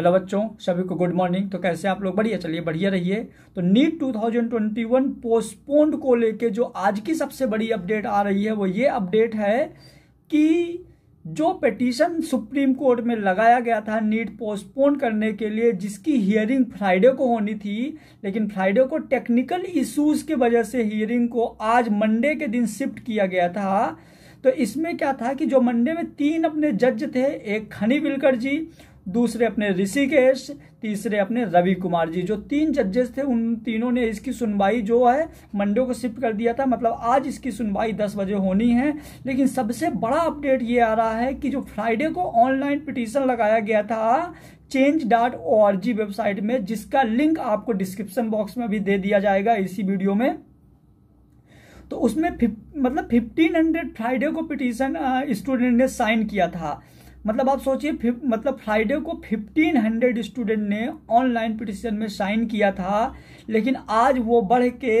hello बच्चों सभी को गुड मॉर्निंग तो कैसे आप लोग बढ़िया चलिए बढ़िया रहिए तो नीट 2021 पोस्टपोन्ड को लेके जो आज की सबसे बड़ी अपडेट आ रही है वो ये अपडेट है कि जो पिटीशन सुप्रीम कोर्ट में लगाया गया था नीट पोस्टपोन करने के लिए जिसकी हियरिंग फ्राइडे को होनी थी लेकिन फ्राइडे को टेक्निकल इशूज की वजह से हियरिंग को आज मंडे के दिन शिफ्ट किया गया था तो इसमें क्या था कि जो मंडे में तीन अपने जज थे एक खनी बिलकर जी दूसरे अपने ऋषिकेश तीसरे अपने रवि कुमार जी जो तीन जजेस थे उन तीनों ने इसकी सुनवाई जो है मंडे को शिफ्ट कर दिया था मतलब आज इसकी सुनवाई दस बजे होनी है लेकिन सबसे बड़ा अपडेट ये आ रहा है कि जो फ्राइडे को ऑनलाइन पिटीशन लगाया गया था change dot O R G website में जिसका लिंक आपको डिस्क्रिप्शन बॉक्स में भी दे दिया जाएगा इसी वीडियो में तो उसमें फिप, मतलब 1500 फ्राइडे को पिटीशन स्टूडेंट ने साइन किया था मतलब आप सोचिए मतलब फ्राइडे को 1500 स्टूडेंट ने ऑनलाइन पिटिशन में साइन किया था लेकिन आज वो बढ़ के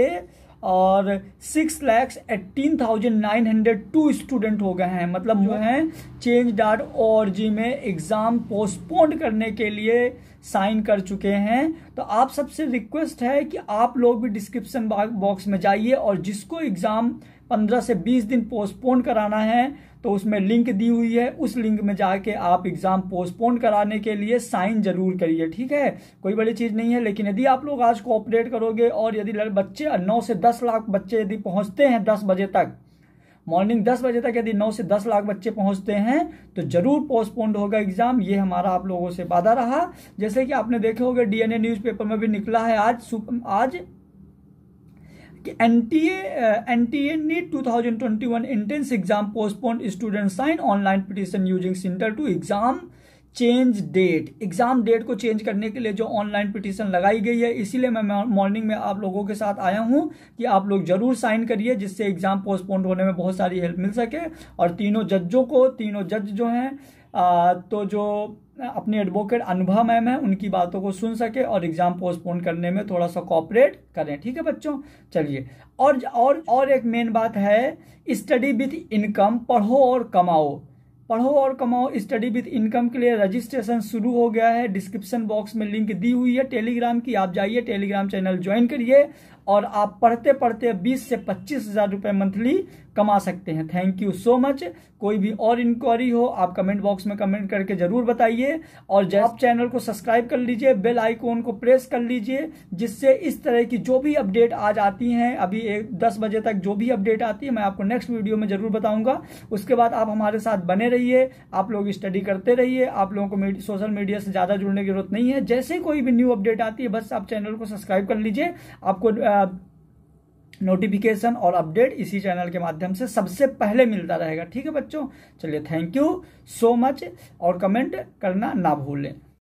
और six lakhs eighteen thousand nine hundred two student हो गए हैं मतलब जो हैं change dot O R G में एग्ज़ाम पोस्टपोन करने के लिए साइन कर चुके हैं तो आप सबसे रिक्वेस्ट है कि आप लोग भी डिस्क्रिप्शन बॉक्स में जाइए और जिसको एग्ज़ाम पंद्रह से बीस दिन पोस्टपोन कराना है तो उसमें लिंक दी हुई है उस लिंक में जाके आप एग्ज़ाम पोस्टपोन कराने के लिए साइन जरूर करिए ठीक है कोई बड़ी चीज़ नहीं है लेकिन यदि आप लोग आज को ऑपरेट करोगे और यदि बच्चे नौ से दस लाख बच्चे यदि पहुँचते हैं दस बजे तक मॉर्निंग दस बजे तक यदि नौ से दस लाख बच्चे पहुंचते हैं तो जरूर पोस्टपोन्ड होगा एग्जाम ये हमारा आप लोगों से वादा रहा जैसे कि आपने देखे होगा डीएनए न्यूज़पेपर में भी निकला है आज आज कि NTA NTA NEET 2021 entrance exam postpone student sign online petition using center to exam change date exam date को चेंज करने के लिए जो ऑनलाइन पिटीशन लगाई गई है इसीलिए मैं मॉर्निंग में आप लोगों के साथ आया हूं कि आप लोग जरूर साइन करिए जिससे एग्जाम पोस्टपोन होने में बहुत सारी हेल्प मिल सके और तीनों जजों को तीनों जज जो हैं तो जो अपने एडवोकेट अनुभा मैम है उनकी बातों को सुन सके और एग्ज़ाम पोस्टपोन करने में थोड़ा सा कॉपरेट करें ठीक है बच्चों चलिए और और और एक मेन बात है स्टडी विथ इनकम पढ़ो और कमाओ पढ़ो और कमाओ स्टडी विथ इनकम के लिए रजिस्ट्रेशन शुरू हो गया है डिस्क्रिप्शन बॉक्स में लिंक दी हुई है टेलीग्राम की आप जाइए टेलीग्राम चैनल ज्वाइन करिए और आप पढ़ते पढ़ते 20 से पच्चीस हज़ार रुपए मंथली कमा सकते हैं थैंक यू सो मच कोई भी और इंक्वायरी हो आप कमेंट बॉक्स में कमेंट करके ज़रूर बताइए और आप चैनल को सब्सक्राइब कर लीजिए बेल आइकॉन को प्रेस कर लीजिए जिससे इस तरह की जो भी अपडेट आज आती हैं अभी एक दस बजे तक जो भी अपडेट आती है मैं आपको नेक्स्ट वीडियो में ज़रूर बताऊंगा उसके बाद आप हमारे साथ बने रहिए आप लोग स्टडी करते रहिए आप लोगों को सोशल मीडिया से ज़्यादा जुड़ने की जरूरत नहीं है जैसे कोई भी न्यू अपडेट आती है बस आप चैनल को सब्सक्राइब कर लीजिए आपको आ, नोटिफिकेशन और अपडेट इसी चैनल के माध्यम से सबसे पहले मिलता रहेगा ठीक है बच्चों चलिए थैंक यू सो मच और कमेंट करना ना भूलें